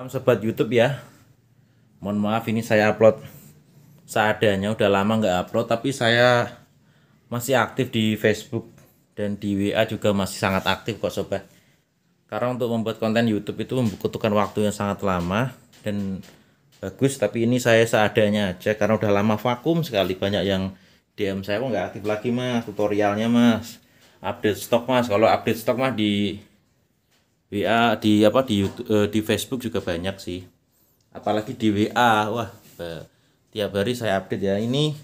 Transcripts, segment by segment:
Salam sobat YouTube ya. Mohon maaf ini saya upload seadanya udah lama nggak upload tapi saya masih aktif di Facebook dan di WA juga masih sangat aktif kok sobat. Karena untuk membuat konten YouTube itu membutuhkan waktu yang sangat lama dan bagus tapi ini saya seadanya aja karena udah lama vakum sekali banyak yang DM saya kok nggak aktif lagi mas tutorialnya mas update stok mas kalau update stok mah di WA di apa di YouTube, eh, di Facebook juga banyak sih apalagi di WA wah tiap hari saya update ya ini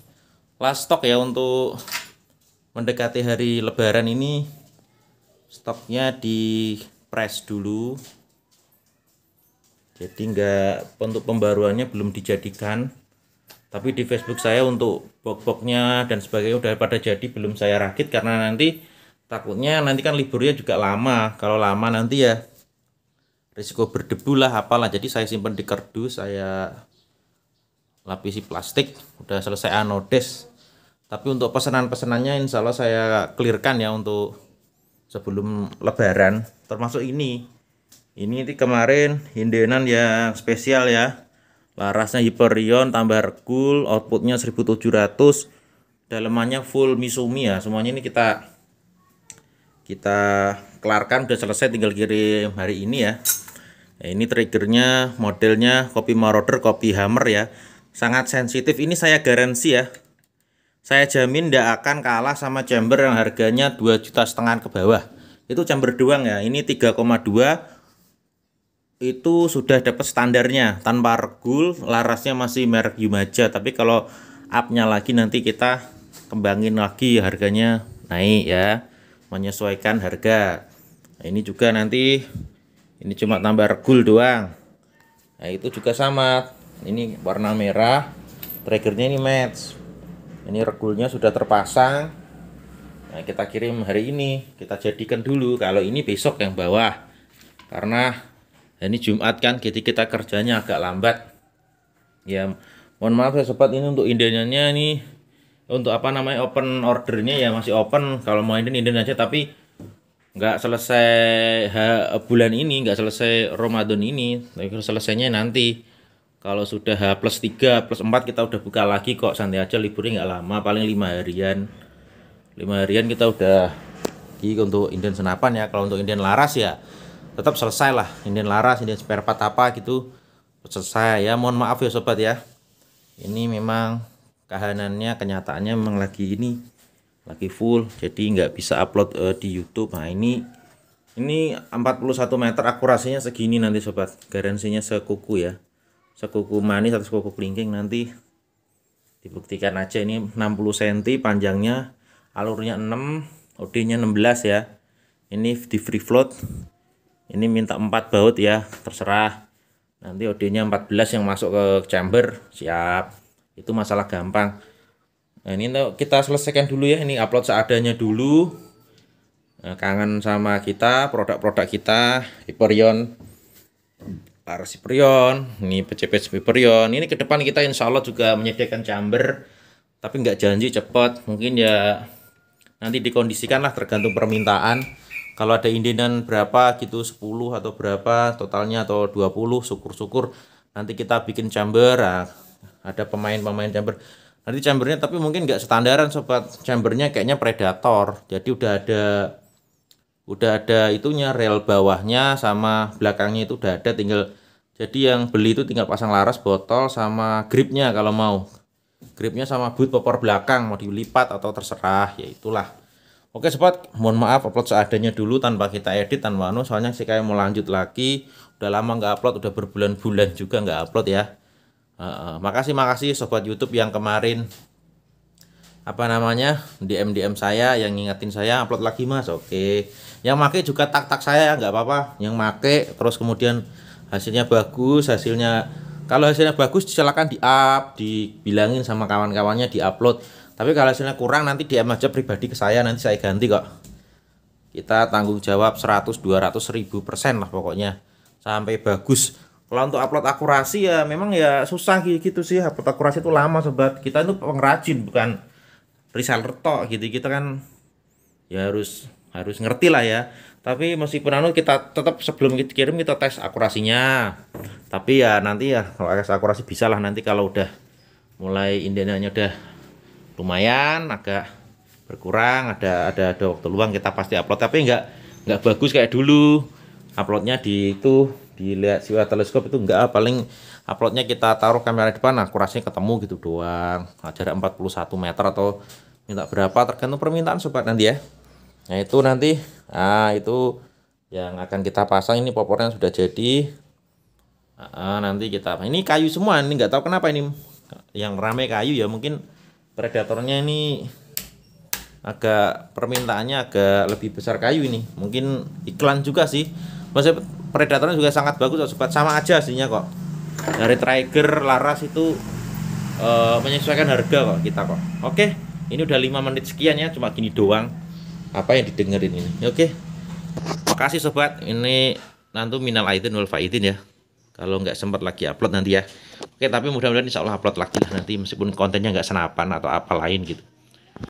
last stock ya untuk mendekati hari lebaran ini stoknya di press dulu jadi enggak untuk pembaruannya belum dijadikan tapi di Facebook saya untuk box-boxnya dan sebagainya udah pada jadi belum saya rakit karena nanti takutnya nanti kan liburnya juga lama kalau lama nanti ya risiko berdebu lah apalah jadi saya simpan di kardus saya lapisi plastik udah selesai anodes tapi untuk pesanan-pesanannya insya Allah saya clearkan ya untuk sebelum lebaran termasuk ini ini kemarin hindenan yang spesial ya larasnya Hyperion tambah cool outputnya 1700 dalemannya full Misumi ya semuanya ini kita kita kelarkan udah selesai tinggal kirim hari ini ya nah, ini triggernya modelnya kopi marauder kopi hammer ya sangat sensitif ini saya garansi ya saya jamin tidak akan kalah sama chamber yang harganya 2 juta setengah ke bawah itu chamber doang ya ini 3,2 itu sudah dapat standarnya tanpa regul larasnya masih merek Yumaja tapi kalau upnya lagi nanti kita kembangin lagi harganya naik ya menyesuaikan harga nah, ini juga nanti ini cuma tambah regul doang nah itu juga sama ini warna merah triggernya ini match ini regulnya sudah terpasang nah, kita kirim hari ini kita jadikan dulu kalau ini besok yang bawah karena ini Jumat kan jadi kita kerjanya agak lambat ya mohon maaf ya sobat ini untuk indahnya ini untuk apa namanya open ordernya ya masih open kalau mau inden inden aja tapi nggak selesai bulan ini nggak selesai Ramadan ini tapi selesainya nanti kalau sudah H plus 3 plus 4 kita udah buka lagi kok santai aja liburnya nggak lama paling lima harian lima harian kita udah lagi untuk inden senapan ya kalau untuk inden laras ya tetap selesai lah inden laras inden spare part apa gitu selesai ya mohon maaf ya sobat ya ini memang kahanannya kenyataannya memang lagi ini lagi full jadi nggak bisa upload uh, di YouTube nah ini ini 41 meter akurasinya segini nanti sobat garansinya sekuku ya sekuku manis atau sekuku kelingking nanti dibuktikan aja ini 60 cm panjangnya alurnya 6 OD nya 16 ya ini di free float ini minta 4 baut ya terserah nanti OD nya 14 yang masuk ke chamber siap itu masalah gampang nah, ini kita selesaikan dulu ya ini upload seadanya dulu nah, kangen sama kita produk-produk kita Hyperion Paras Hyperion ini PCP Hyperion ini ke depan kita insya Allah juga menyediakan chamber tapi nggak janji cepat mungkin ya nanti dikondisikan lah tergantung permintaan kalau ada indenan berapa gitu 10 atau berapa totalnya atau 20 syukur-syukur nanti kita bikin chamber nah, ada pemain-pemain chamber nanti chambernya tapi mungkin nggak standaran sobat chambernya kayaknya predator jadi udah ada udah ada itunya rel bawahnya sama belakangnya itu udah ada tinggal jadi yang beli itu tinggal pasang laras botol sama gripnya kalau mau gripnya sama boot popor belakang mau dilipat atau terserah ya itulah Oke sobat, mohon maaf upload seadanya dulu tanpa kita edit tanpa anu soalnya sih kayak mau lanjut lagi udah lama nggak upload udah berbulan-bulan juga nggak upload ya makasih makasih sobat YouTube yang kemarin apa namanya DM DM saya yang ngingetin saya upload lagi mas oke okay. yang make juga tak tak saya nggak apa apa yang make terus kemudian hasilnya bagus hasilnya kalau hasilnya bagus silakan di up dibilangin sama kawan-kawannya di upload tapi kalau hasilnya kurang nanti DM aja pribadi ke saya nanti saya ganti kok kita tanggung jawab 100 200 ribu persen lah pokoknya sampai bagus kalau untuk upload akurasi ya memang ya susah gitu sih upload akurasi itu lama sobat kita itu pengrajin bukan reseller tok gitu kita kan ya harus harus ngerti lah ya tapi meskipun anu kita tetap sebelum kita kirim kita tes akurasinya tapi ya nanti ya kalau tes akurasi bisa lah nanti kalau udah mulai indenanya udah lumayan agak berkurang ada ada ada waktu luang kita pasti upload tapi nggak nggak bagus kayak dulu uploadnya di itu dilihat siwa teleskop itu enggak paling uploadnya kita taruh kamera depan akurasinya ketemu gitu doang nah, jarak 41 meter atau minta berapa tergantung permintaan sobat nanti ya nah itu nanti nah itu yang akan kita pasang ini popornya sudah jadi nah, nanti kita ini kayu semua ini enggak tahu kenapa ini yang rame kayu ya mungkin predatornya ini agak permintaannya agak lebih besar kayu ini mungkin iklan juga sih maksudnya predatornya juga sangat bagus sobat sama aja aslinya kok dari Tiger Laras itu uh, menyesuaikan harga kok kita kok oke ini udah lima menit sekian ya cuma gini doang apa yang didengerin ini oke makasih sobat ini nanti minal aidin wal faidin ya kalau nggak sempat lagi upload nanti ya oke tapi mudah-mudahan insya Allah upload lagi lah nanti meskipun kontennya nggak senapan atau apa lain gitu